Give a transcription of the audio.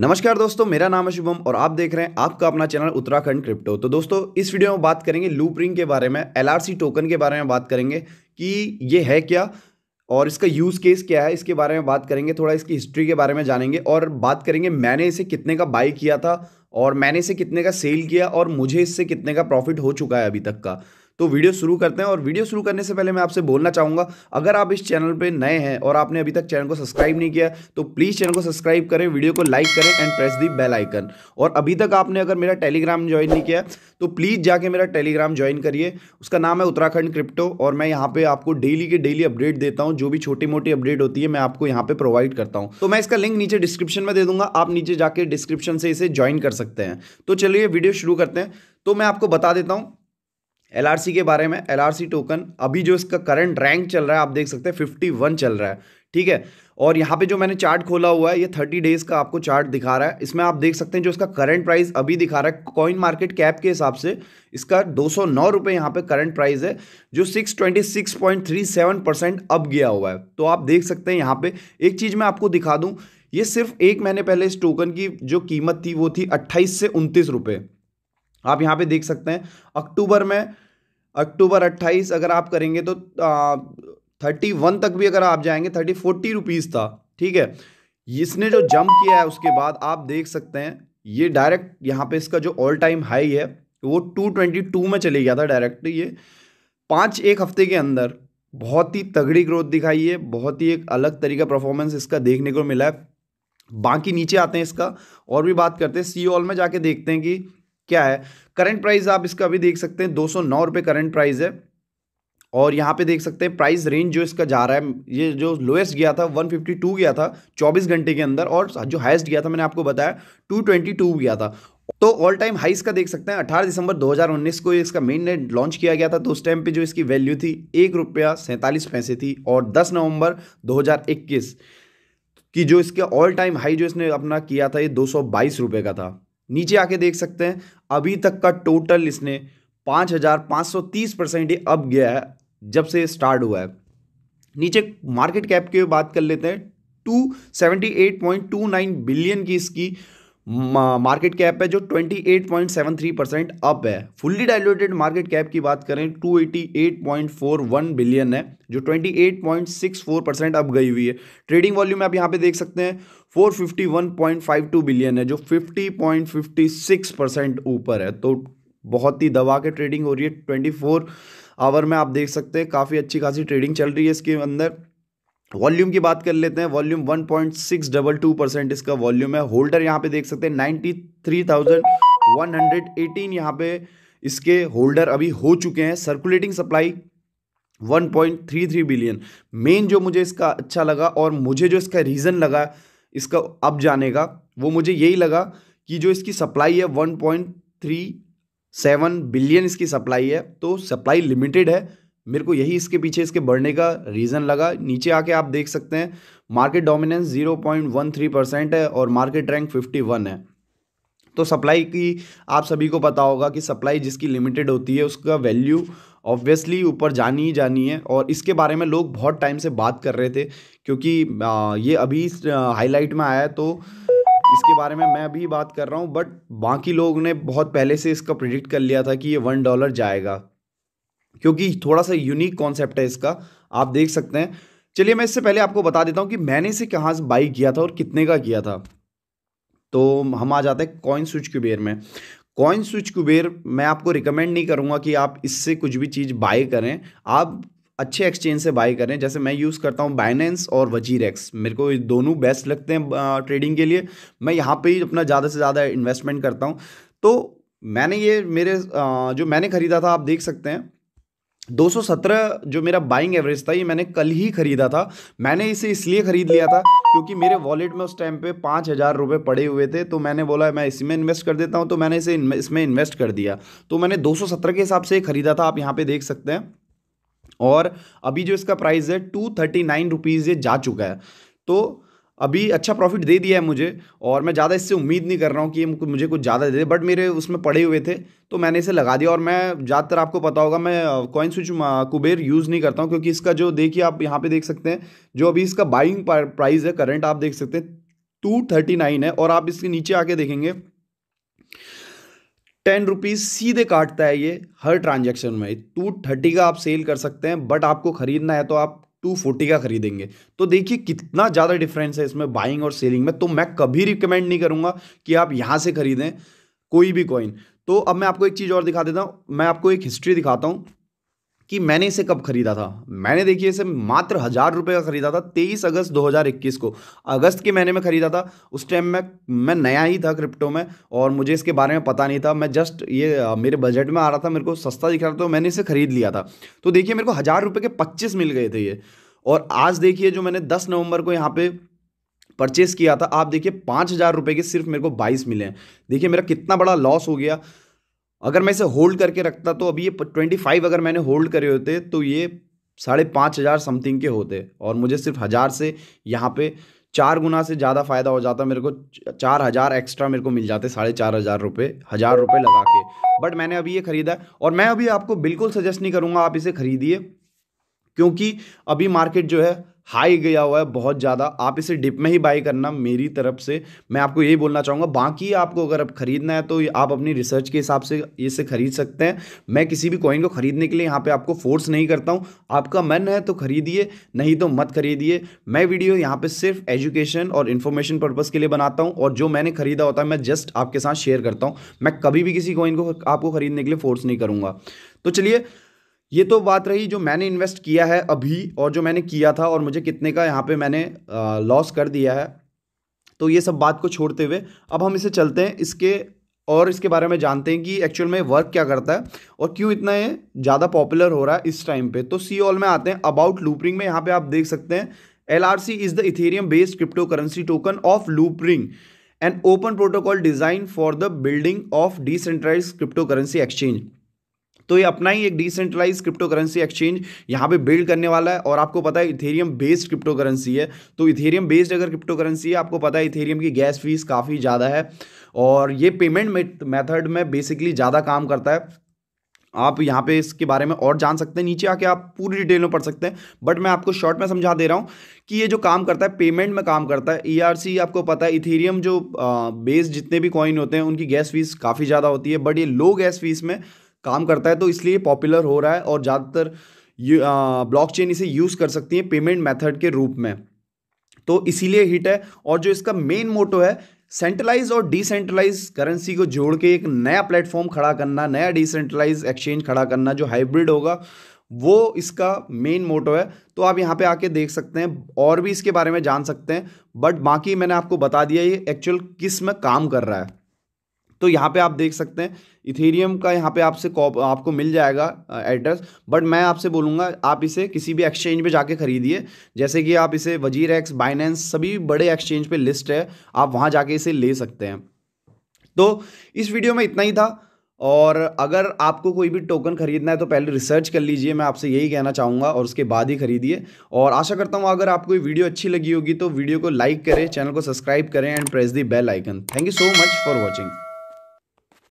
नमस्कार दोस्तों मेरा नाम है शुभम और आप देख रहे हैं आपका अपना चैनल उत्तराखंड क्रिप्टो तो दोस्तों इस वीडियो में बात करेंगे लूप रिंग के बारे में एलआरसी टोकन के बारे में बात करेंगे कि ये है क्या और इसका यूज़ केस क्या है इसके बारे में बात करेंगे थोड़ा इसकी हिस्ट्री के बारे में जानेंगे और बात करेंगे मैंने इसे कितने का बाई किया था और मैंने इसे कितने का सेल किया और मुझे इससे कितने का प्रॉफिट हो चुका है अभी तक का तो वीडियो शुरू करते हैं और वीडियो शुरू करने से पहले मैं आपसे बोलना चाहूँगा अगर आप इस चैनल पर नए हैं और आपने अभी तक चैनल को सब्सक्राइब नहीं किया तो प्लीज़ चैनल को सब्सक्राइब करें वीडियो को लाइक करें and press the bell icon और अभी तक आपने अगर मेरा टेलीग्राम ज्वाइन नहीं किया तो प्लीज़ जाके मेरा टेलीग्राम ज्वाइन करिए उसका नाम है उत्तराखंड क्रिप्टो और मैं यहाँ पे आपको डेली के डेली अपडेट देता हूँ जो भी छोटी मोटी अपडेट होती है मैं आपको यहाँ पे प्रोवाइड करता हूँ तो मैं इसका लिंक नीचे डिस्क्रिप्शन में दे दूंगा आप नीचे जाके डिस्क्रिप्शन से इसे ज्वाइन कर सकते हैं तो चलिए वीडियो शुरू करते हैं तो मैं आपको बता देता हूँ एल के बारे में एल टोकन अभी जो इसका करंट रैंक चल रहा है आप देख सकते हैं फिफ्टी वन चल रहा है ठीक है और यहाँ पे जो मैंने चार्ट खोला हुआ है ये थर्टी डेज़ का आपको चार्ट दिखा रहा है इसमें आप देख सकते हैं जो इसका करंट प्राइस अभी दिखा रहा है कॉइन मार्केट कैप के हिसाब से इसका दो सौ नौ रुपये यहाँ पर करंट प्राइस है जो six twenty six point three seven percent अब गया हुआ है तो आप देख सकते हैं यहाँ पे एक चीज़ मैं आपको दिखा दूँ ये सिर्फ एक महीने पहले इस टोकन की जो कीमत थी वो थी अट्ठाईस से उनतीस रुपये आप यहाँ पे देख सकते हैं अक्टूबर में अक्टूबर अट्ठाईस अगर आप करेंगे तो थर्टी वन तक भी अगर आप जाएंगे थर्टी फोर्टी रुपीज़ था ठीक है इसने जो जंप किया है उसके बाद आप देख सकते हैं ये डायरेक्ट यहाँ पे इसका जो ऑल टाइम हाई है वो टू ट्वेंटी टू में चले गया था डायरेक्ट ये पाँच एक हफ्ते के अंदर बहुत ही तगड़ी ग्रोथ दिखाई है बहुत ही एक अलग तरीका परफॉर्मेंस इसका देखने को मिला है बाकी नीचे आते हैं इसका और भी बात करते हैं सी ऑल में जाके देखते हैं कि क्या है करंट प्राइस आप इसका अभी देख सकते हैं दो सौ नौ रुपये करंट प्राइस है और यहाँ पे देख सकते हैं प्राइस रेंज जो इसका जा रहा है ये जो लोएस्ट गया था 152 गया था 24 घंटे के अंदर और जो हाईएस्ट गया था मैंने आपको बताया 222 गया था तो ऑल टाइम हाइस का देख सकते हैं 18 दिसंबर 2019 को इसका मेन नेट लॉन्च किया गया था तो उस टाइम पे जो इसकी वैल्यू थी एक रुपया सैंतालीस पैसे थी और दस नवंबर इक्कीस की जो इसका ऑल टाइम हाई जो इसने अपना किया था ये दो सौ का था नीचे आके देख सकते हैं अभी तक का टोटल इसने 5,530 परसेंट ये अब गया है जब से स्टार्ट हुआ है नीचे मार्केट कैप की बात कर लेते हैं 278.29 बिलियन की इसकी मार्केट कैप है जो 28.73 परसेंट अप है फुल्ली डायलूटेड मार्केट कैप की बात करें 288.41 बिलियन है जो 28.64 परसेंट अप गई हुई है ट्रेडिंग वॉल्यूम आप यहाँ पे देख सकते हैं 451.52 बिलियन है जो 50.56 परसेंट ऊपर है तो बहुत ही दबा के ट्रेडिंग हो रही है 24 आवर में आप देख सकते हैं काफ़ी अच्छी खासी ट्रेडिंग चल रही है इसके अंदर वॉल्यूम की बात कर लेते हैं वॉल्यूम 1.622 परसेंट इसका वॉल्यूम है होल्डर यहाँ पे देख सकते हैं 93,118 यहाँ पे इसके होल्डर अभी हो चुके हैं सर्कुलेटिंग सप्लाई 1.33 बिलियन मेन जो मुझे इसका अच्छा लगा और मुझे जो इसका रीज़न लगा इसका अब जाने का वो मुझे यही लगा कि जो इसकी सप्लाई है 1.37 बिलियन इसकी सप्लाई है तो सप्लाई लिमिटेड है मेरे को यही इसके पीछे इसके बढ़ने का रीज़न लगा नीचे आके आप देख सकते हैं मार्केट डोमिनेंस 0.13 परसेंट है और मार्केट रैंक 51 है तो सप्लाई की आप सभी को पता होगा कि सप्लाई जिसकी लिमिटेड होती है उसका वैल्यू ऑब्वियसली ऊपर जानी ही जानी है और इसके बारे में लोग बहुत टाइम से बात कर रहे थे क्योंकि ये अभी हाईलाइट में आया तो इसके बारे में मैं अभी बात कर रहा हूँ बट बाकी लोगों ने बहुत पहले से इसका प्रिडिक्ट कर लिया था कि ये वन डॉलर जाएगा क्योंकि थोड़ा सा यूनिक कॉन्सेप्ट है इसका आप देख सकते हैं चलिए मैं इससे पहले आपको बता देता हूँ कि मैंने इसे कहाँ से बाई किया था और कितने का किया था तो हम आ जाते हैं कॉइन स्विच कुबेर में कॉइन स्विच कुबेर मैं आपको रिकमेंड नहीं करूँगा कि आप इससे कुछ भी चीज़ बाय करें आप अच्छे एक्सचेंज से बाय करें जैसे मैं यूज़ करता हूँ बाइनेंस और एक्स मेरे को दोनों बेस्ट लगते हैं ट्रेडिंग के लिए मैं यहाँ पे ही अपना ज़्यादा से ज़्यादा इन्वेस्टमेंट करता हूँ तो मैंने ये मेरे जो मैंने ख़रीदा था आप देख सकते हैं 217 जो मेरा बाइंग एवरेज था ये मैंने कल ही ख़रीदा था मैंने इसे इसलिए ख़रीद लिया था क्योंकि मेरे वॉलेट में उस टाइम पे पाँच हज़ार रुपये पड़े हुए थे तो मैंने बोला मैं इसमें इन्वेस्ट कर देता हूँ तो मैंने इसे इसमें इन्वेस्ट कर दिया तो मैंने 217 के हिसाब से ख़रीदा था आप यहाँ पर देख सकते हैं और अभी जो इसका प्राइस है टू थर्टी नाइन रुपीज़ ये जा चुका है तो अभी अच्छा प्रॉफिट दे दिया है मुझे और मैं ज़्यादा इससे उम्मीद नहीं कर रहा हूँ कि मुझे कुछ ज़्यादा दे दे बट मेरे उसमें पड़े हुए थे तो मैंने इसे लगा दिया और मैं ज़्यादातर आपको पता होगा मैं कॉइन स्विच कुबेर यूज़ नहीं करता हूँ क्योंकि इसका जो देखिए आप यहाँ पे देख सकते हैं जो अभी इसका बाइंग प्राइस है करंट आप देख सकते हैं टू थर्टी नाइन है और आप इसके नीचे आके देखेंगे टेन रुपीज़ सीधे काटता है ये हर ट्रांजैक्शन में टू थर्टी का आप सेल कर सकते हैं बट आपको ख़रीदना है तो आप टू फोर्टी का खरीदेंगे तो देखिए कितना ज़्यादा डिफरेंस है इसमें बाइंग और सेलिंग में तो मैं कभी रिकमेंड नहीं करूँगा कि आप यहाँ से खरीदें कोई भी कॉइन तो अब मैं आपको एक चीज़ और दिखा देता हूँ मैं आपको एक हिस्ट्री दिखाता हूँ कि मैंने इसे कब खरीदा था मैंने देखिए इसे मात्र हज़ार रुपये का ख़रीदा था तेईस अगस्त 2021 को अगस्त के महीने में ख़रीदा था उस टाइम में मैं नया ही था क्रिप्टो में और मुझे इसके बारे में पता नहीं था मैं जस्ट ये मेरे बजट में आ रहा था मेरे को सस्ता दिख रहा था तो मैंने इसे ख़रीद लिया था तो देखिए मेरे को हज़ार रुपये के पच्चीस मिल गए थे ये और आज देखिए जो मैंने दस नवंबर को यहाँ पे परचेस किया था आप देखिए पाँच हज़ार रुपये के सिर्फ मेरे को बाईस मिले हैं देखिए मेरा कितना बड़ा लॉस हो गया अगर मैं इसे होल्ड करके रखता तो अभी ये ट्वेंटी फाइव अगर मैंने होल्ड करे होते तो ये साढ़े पाँच हज़ार समथिंग के होते और मुझे सिर्फ हज़ार से यहाँ पे चार गुना से ज़्यादा फ़ायदा हो जाता मेरे को चार हज़ार एक्स्ट्रा मेरे को मिल जाते साढ़े चार हज़ार रुपये हज़ार रुपये लगा के बट मैंने अभी ये ख़रीदा और मैं अभी आपको बिल्कुल सजेस्ट नहीं करूँगा आप इसे ख़रीदिए क्योंकि अभी मार्केट जो है हाई गया हुआ है बहुत ज़्यादा आप इसे डिप में ही बाई करना मेरी तरफ से मैं आपको यही बोलना चाहूँगा बाकी आपको अगर अब खरीदना है तो आप अपनी रिसर्च के हिसाब से इसे खरीद सकते हैं मैं किसी भी कॉइन को खरीदने के लिए यहाँ पे आपको फोर्स नहीं करता हूँ आपका मन है तो खरीदिए नहीं तो मत खरीदिए मैं वीडियो यहाँ पर सिर्फ एजुकेशन और इन्फॉर्मेशन पर्पज़ के लिए बनाता हूँ और जो मैंने खरीदा होता है मैं जस्ट आपके साथ शेयर करता हूँ मैं कभी भी किसी कॉइन को आपको खरीदने के लिए फोर्स नहीं करूँगा तो चलिए ये तो बात रही जो मैंने इन्वेस्ट किया है अभी और जो मैंने किया था और मुझे कितने का यहाँ पे मैंने लॉस कर दिया है तो ये सब बात को छोड़ते हुए अब हम इसे चलते हैं इसके और इसके बारे में जानते हैं कि एक्चुअल में वर्क क्या करता है और क्यों इतना ये ज़्यादा पॉपुलर हो रहा है इस टाइम पे तो सी ऑल में आते हैं अबाउट लूपरिंग में यहाँ पे आप देख सकते हैं L R C is the Ethereum based crypto currency token of Loopring and open protocol design for the building of decentralized crypto currency exchange तो ये अपना ही एक डिसेंट्रलाइज क्रिप्टो करेंसी एक्सचेंज यहाँ पे बिल्ड करने वाला है और आपको पता है इथेरियम बेस्ड क्रिप्टो करेंसी है तो इथेरियम बेस्ड अगर क्रिप्टो करेंसी है आपको पता है इथेरियम की गैस फीस काफ़ी ज़्यादा है और ये पेमेंट मेथड में बेसिकली ज़्यादा काम करता है आप यहाँ पे इसके बारे में और जान सकते हैं नीचे आके आप पूरी डिटेल में पढ़ सकते हैं बट मैं आपको शॉर्ट में समझा दे रहा हूँ कि ये जो काम करता है पेमेंट में काम करता है ईआरसी e आपको पता है इथेरियम जो बेस जितने भी कॉइन होते हैं उनकी गैस फीस काफ़ी ज़्यादा होती है बट ये लो गैस फीस में काम करता है तो इसलिए पॉपुलर हो रहा है और ज़्यादातर ब्लॉक चेन इसे यूज़ कर सकती है पेमेंट मेथड के रूप में तो इसीलिए हिट है और जो इसका मेन मोटो है सेंट्रलाइज और डिसेंट्रलाइज करेंसी को जोड़ के एक नया प्लेटफॉर्म खड़ा करना नया डिसेंट्रलाइज एक्सचेंज खड़ा करना जो हाइब्रिड होगा वो इसका मेन मोटो है तो आप यहाँ पे आके देख सकते हैं और भी इसके बारे में जान सकते हैं बट बाकी मैंने आपको बता दिया ये एक्चुअल किस में काम कर रहा है तो यहाँ पे आप देख सकते हैं इथेरियम का यहाँ पे आपसे आपको मिल जाएगा एड्रेस बट मैं आपसे बोलूँगा आप इसे किसी भी एक्सचेंज पे जाके खरीदिए जैसे कि आप इसे वजीर एक्स बाइनेंस सभी बड़े एक्सचेंज पे लिस्ट है आप वहाँ जाके इसे ले सकते हैं तो इस वीडियो में इतना ही था और अगर आपको कोई भी टोकन खरीदना है तो पहले रिसर्च कर लीजिए मैं आपसे यही कहना चाहूँगा और उसके बाद ही खरीदिए और आशा करता हूँ अगर आपको ये वीडियो अच्छी लगी होगी तो वीडियो को लाइक करें चैनल को सब्सक्राइब करें and press the bell icon thank you so much for watching